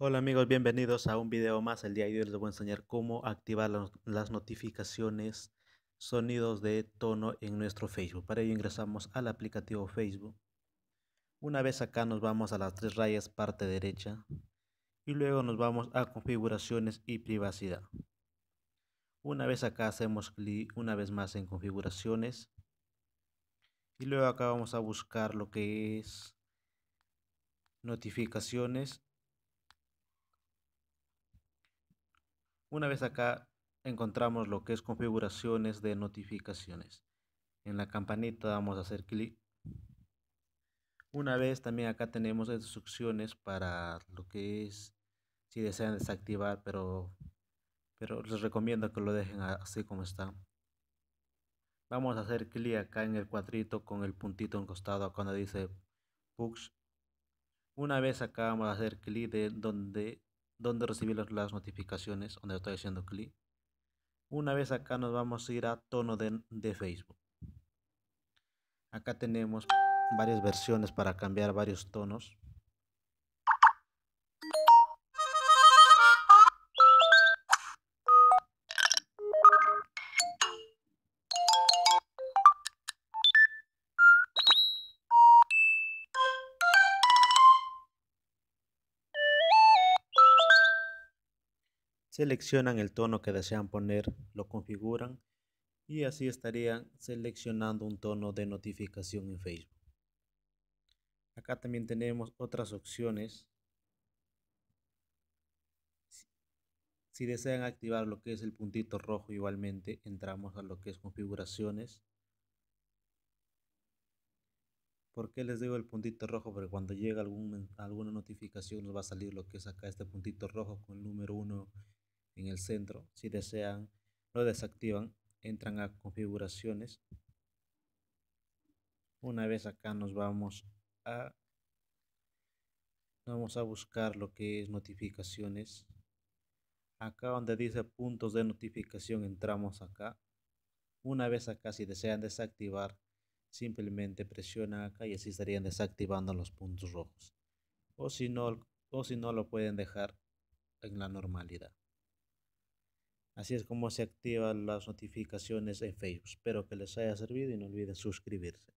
Hola amigos, bienvenidos a un video más. El día de hoy les voy a enseñar cómo activar las notificaciones sonidos de tono en nuestro Facebook. Para ello ingresamos al aplicativo Facebook. Una vez acá nos vamos a las tres rayas parte derecha y luego nos vamos a configuraciones y privacidad. Una vez acá hacemos clic una vez más en configuraciones y luego acá vamos a buscar lo que es notificaciones Una vez acá encontramos lo que es configuraciones de notificaciones. En la campanita vamos a hacer clic. Una vez también acá tenemos instrucciones para lo que es si desean desactivar, pero, pero les recomiendo que lo dejen así como está. Vamos a hacer clic acá en el cuadrito con el puntito en costado cuando dice books Una vez acá vamos a hacer clic de donde donde recibir las notificaciones donde estoy haciendo clic. Una vez acá nos vamos a ir a tono de, de Facebook. Acá tenemos varias versiones para cambiar varios tonos. seleccionan el tono que desean poner, lo configuran y así estarían seleccionando un tono de notificación en Facebook. Acá también tenemos otras opciones. Si desean activar lo que es el puntito rojo igualmente, entramos a lo que es configuraciones. ¿Por qué les digo el puntito rojo? Porque cuando llega algún, alguna notificación nos va a salir lo que es acá este puntito rojo con el número 1 en el centro. Si desean, lo desactivan. Entran a configuraciones. Una vez acá nos vamos a vamos a buscar lo que es notificaciones. Acá donde dice puntos de notificación entramos acá. Una vez acá si desean desactivar simplemente presionan acá y así estarían desactivando los puntos rojos. O si no, o si no lo pueden dejar en la normalidad. Así es como se activan las notificaciones en Facebook. Espero que les haya servido y no olviden suscribirse.